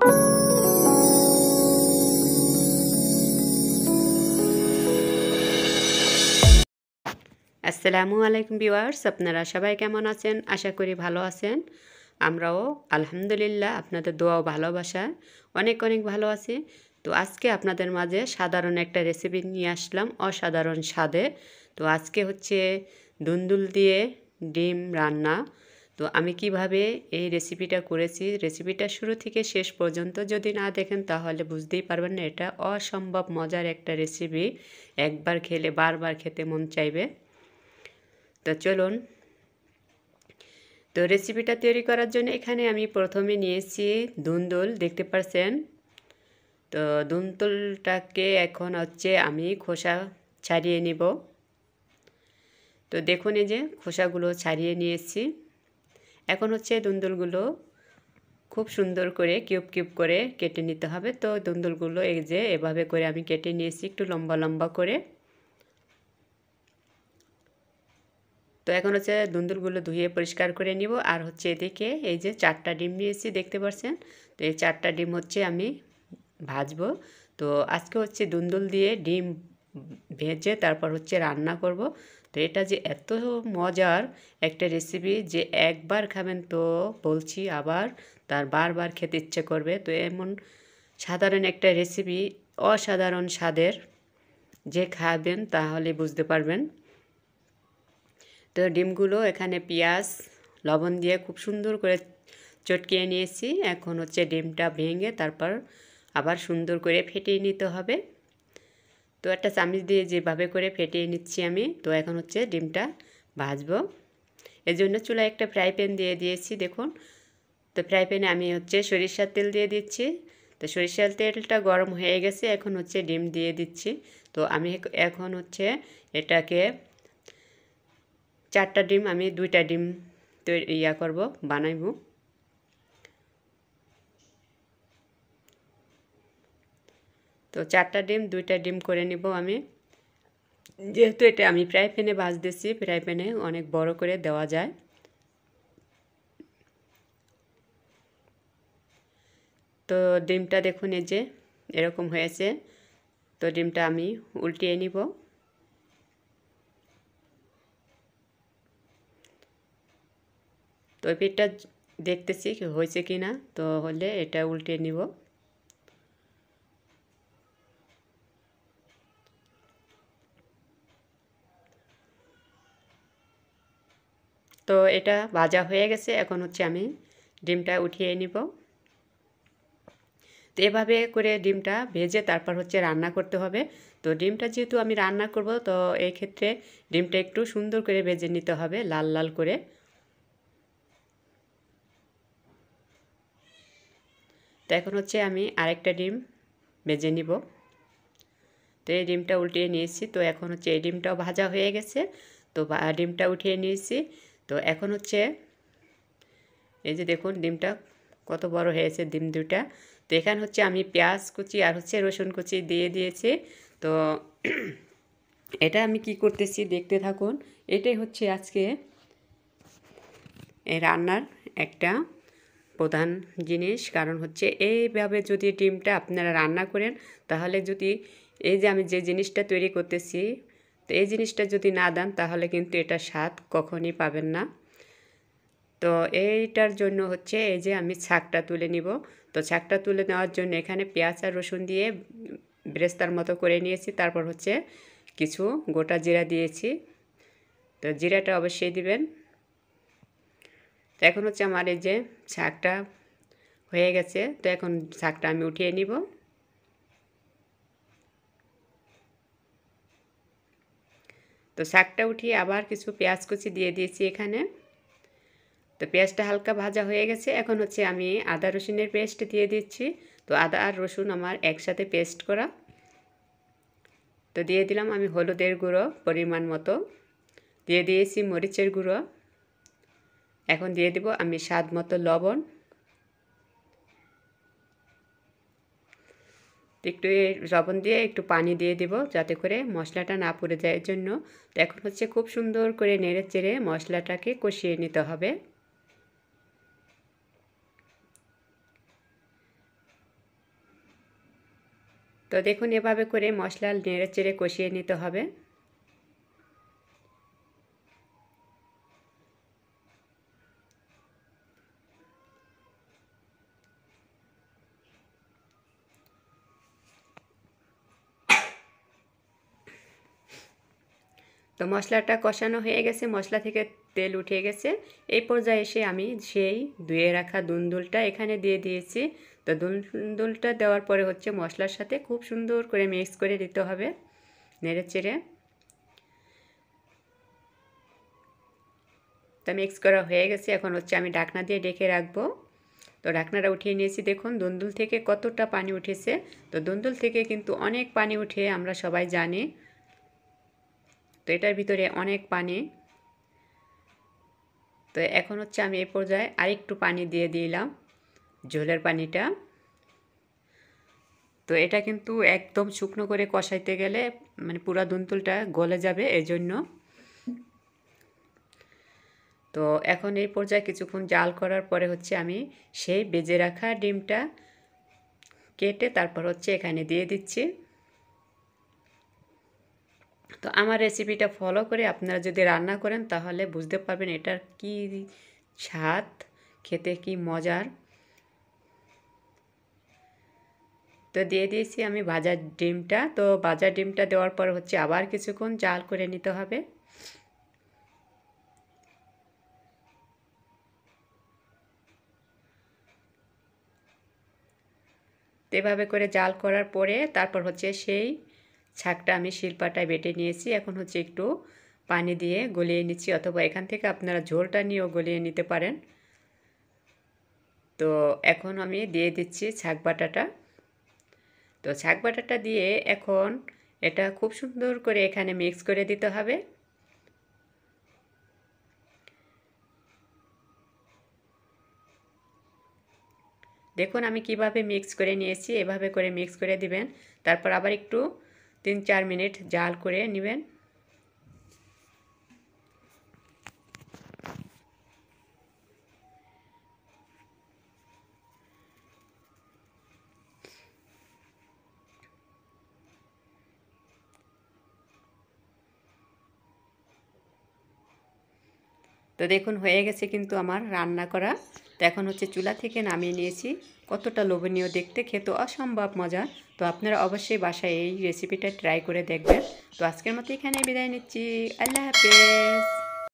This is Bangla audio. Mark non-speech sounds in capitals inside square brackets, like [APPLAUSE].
আসসালামু আলাইকুম বিওয়ার্স আপনারা সবাই কেমন আছেন আশা করি ভালো আছেন আমরাও আলহামদুলিল্লাহ আপনাদের দোয়াও ভালোবাসা অনেক অনেক ভালো আছি তো আজকে আপনাদের মাঝে সাধারণ একটা রেসিপি নিয়ে আসলাম অসাধারণ স্বাদে তো আজকে হচ্ছে দুন্দুল দিয়ে ডিম রান্না তো আমি কিভাবে এই রেসিপিটা করেছি রেসিপিটা শুরু থেকে শেষ পর্যন্ত যদি না দেখেন তাহলে বুঝতেই পারবেন না এটা অসম্ভব মজার একটা রেসিপি একবার খেলে বারবার খেতে মন চাইবে তো চলুন তো রেসিপিটা তৈরি করার জন্য এখানে আমি প্রথমে নিয়েছি দুন্দুল দেখতে পারছেন তো দুন্দুলটাকে এখন হচ্ছে আমি খোসা ছাড়িয়ে নিব তো দেখুন এই যে খোসাগুলো ছাড়িয়ে নিয়েছি এখন হচ্ছে দুন্দুলগুলো খুব সুন্দর করে কিউব কিউব করে কেটে নিতে হবে তো দুন্দুলগুলো এই যে এভাবে করে আমি কেটে নিয়েছি একটু লম্বা লম্বা করে তো এখন হচ্ছে দুন্দুলগুলো ধুয়ে পরিষ্কার করে নিব আর হচ্ছে এদিকে এই যে চারটা ডিম নিয়েছি দেখতে পাচ্ছেন তো এই চারটা ডিম হচ্ছে আমি ভাজবো তো আজকে হচ্ছে দুন্দুল দিয়ে ডিম ভেজে তারপর হচ্ছে রান্না করব তো এটা যে এত মজার একটা রেসিপি যে একবার খাবেন তো বলছি আবার তার বারবার খেতে ইচ্ছে করবে তো এমন সাধারণ একটা রেসিপি অসাধারণ স্বাদের যে খাবেন তাহলে বুঝতে পারবেন তো ডিমগুলো এখানে পেঁয়াজ লবণ দিয়ে খুব সুন্দর করে চটকিয়ে নিয়েছি এখন হচ্ছে ডিমটা ভেঙে তারপর আবার সুন্দর করে ফেটিয়ে নিতে হবে তো একটা চামিচ দিয়ে যেভাবে করে ফেটিয়ে নিচ্ছি আমি তো এখন হচ্ছে ডিমটা ভাজবো জন্য চুলায় একটা ফ্রাই প্যান দিয়ে দিয়েছি দেখুন তো ফ্রাই প্যানে আমি হচ্ছে সরিষার তেল দিয়ে দিচ্ছি তো সরিষার তেলটা গরম হয়ে গেছে এখন হচ্ছে ডিম দিয়ে দিচ্ছি তো আমি এখন হচ্ছে এটাকে চারটা ডিম আমি দুইটা ডিম তৈরি ইয়া করব বানাইব তো চারটা ডিম দুইটা ডিম করে নিব আমি যেহেতু এটা আমি ফ্রাই প্যানে দিয়েছি ফ্রাই প্যানে অনেক বড় করে দেওয়া যায় তো ডিমটা দেখুন এই যে এরকম হয়েছে তো ডিমটা আমি উল্টিয়ে নিব তো পিঠটা দেখতেছি হয়েছে কি না তো হলে এটা উল্টে নিব তো এটা ভাজা হয়ে গেছে এখন হচ্ছে আমি ডিমটা উঠিয়ে নিব তো এভাবে করে ডিমটা ভেজে তারপর হচ্ছে রান্না করতে হবে তো ডিমটা যেহেতু আমি রান্না করব তো এই ক্ষেত্রে ডিমটা একটু সুন্দর করে ভেজে নিতে হবে লাল লাল করে তো এখন হচ্ছে আমি আরেকটা ডিম ভেজে নিব তো এই ডিমটা উল্টিয়ে নিয়েছি তো এখন হচ্ছে এই ডিমটাও ভাজা হয়ে গেছে তো ডিমটা উঠিয়ে নিয়েছি তো এখন হচ্ছে এই যে দেখুন ডিমটা কত বড় হয়েছে ডিম দুটা তো এখানে হচ্ছে আমি পেঁয়াজ কুচি আর হচ্ছে রসুন কুচি দিয়ে দিয়েছি তো [CLEARS THROAT] এটা আমি কি করতেছি দেখতে থাকুন এটাই হচ্ছে আজকে রান্নার একটা প্রধান জিনিস কারণ হচ্ছে এইভাবে যদি ডিমটা আপনারা রান্না করেন তাহলে যদি এই যে আমি যে জিনিসটা তৈরি করতেছি তো এই জিনিসটা যদি না দেন তাহলে কিন্তু এটা স্বাদ কখনই পাবেন না তো এইটার জন্য হচ্ছে এই যে আমি ছাকটা তুলে নিব তো ছাকটা তুলে নেওয়ার জন্য এখানে পেঁয়াজ আর রসুন দিয়ে ব্রেস্তার মতো করে নিয়েছি তারপর হচ্ছে কিছু গোটা জিরা দিয়েছি তো জিরাটা অবশ্যই দিবেন তো এখন হচ্ছে আমার এই যে শাকটা হয়ে গেছে তো এখন শাকটা আমি উঠিয়ে নিব তো শাকটা উঠিয়ে আবার কিছু পেঁয়াজ কুচি দিয়ে দিয়েছি এখানে তো পেঁয়াজটা হালকা ভাজা হয়ে গেছে এখন হচ্ছে আমি আদা রসুনের পেস্ট দিয়ে দিচ্ছি তো আদা আর রসুন আমার একসাথে পেস্ট করা তো দিয়ে দিলাম আমি হলুদের গুঁড়ো পরিমাণ মতো দিয়ে দিয়েছি মরিচের গুঁড়ো এখন দিয়ে দিব আমি স্বাদ মতো লবণ একটু লবণ দিয়ে একটু পানি দিয়ে দেব যাতে করে মশলাটা না পড়ে যায় এর জন্য তো এখন হচ্ছে খুব সুন্দর করে নেড়ে চেড়ে মশলাটাকে কষিয়ে নিতে হবে তো দেখুন এভাবে করে মশলা নেড়ে চেড়ে কষিয়ে নিতে হবে তো মশলাটা কষানো হয়ে গেছে মশলা থেকে তেল উঠে গেছে এই পর্যায়ে এসে আমি সেই ধুয়ে রাখা দুন্দুলটা এখানে দিয়ে দিয়েছি তো দুন্দুলটা দেওয়ার পরে হচ্ছে মশলার সাথে খুব সুন্দর করে মিক্স করে দিতে হবে নেড়ে চেড়ে তা মিক্স করা হয়ে গেছে এখন হচ্ছে আমি ডাকনা দিয়ে ডেকে রাখবো তো ডাকনাটা উঠিয়ে নিয়েছি দেখুন দুন্দুল থেকে কতটা পানি উঠেছে তো দুন্দুল থেকে কিন্তু অনেক পানি উঠে আমরা সবাই জানি তো এটার ভিতরে অনেক পানি তো এখন হচ্ছে আমি এই পর্যায়ে আরেকটু পানি দিয়ে দিলাম ঝোলের পানিটা তো এটা কিন্তু একদম শুকনো করে কষাইতে গেলে মানে পুরা দুন্তুলটা গলে যাবে এজন্য তো এখন এই পর্যায়ে কিছুক্ষণ জাল করার পরে হচ্ছে আমি সেই বেজে রাখা ডিমটা কেটে তারপর হচ্ছে এখানে দিয়ে দিচ্ছি তো আমার রেসিপিটা ফলো করে আপনারা যদি রান্না করেন তাহলে বুঝতে পারবেন এটার কি স্বাদ খেতে কি মজার তো দিয়ে দিয়েছি আমি বাজার ডিমটা তো বাজার ডিমটা দেওয়ার পর হচ্ছে আবার কিছুক্ষণ জাল করে নিতে হবে এভাবে করে জাল করার পরে তারপর হচ্ছে সেই ছাকটা আমি শিল্পাটায় বেটে নিয়েছি এখন হচ্ছে একটু পানি দিয়ে গলিয়ে নিচ্ছি অথবা এখান থেকে আপনারা ঝোলটা নিয়েও গলিয়ে নিতে পারেন তো এখন আমি দিয়ে দিচ্ছি ছাক বাটাটা তো ছাক বাটাটা দিয়ে এখন এটা খুব সুন্দর করে এখানে মিক্স করে দিতে হবে দেখুন আমি কিভাবে মিক্স করে নিয়েছি এভাবে করে মিক্স করে দিবেন তারপর আবার একটু তিন চার মিনিট জাল করে নেবেন তো দেখুন হয়ে গেছে কিন্তু আমার রান্না করা তো এখন হচ্ছে চুলা থেকে নামিয়ে নিয়েছি কতটা লোভনীয় দেখতে খেতে অসম্ভব মজা তো আপনারা অবশ্যই বাসায় এই রেসিপিটা ট্রাই করে দেখবেন তো আজকের মতো এখানে বিদায় নিচ্ছি আল্লাহ হাফেজ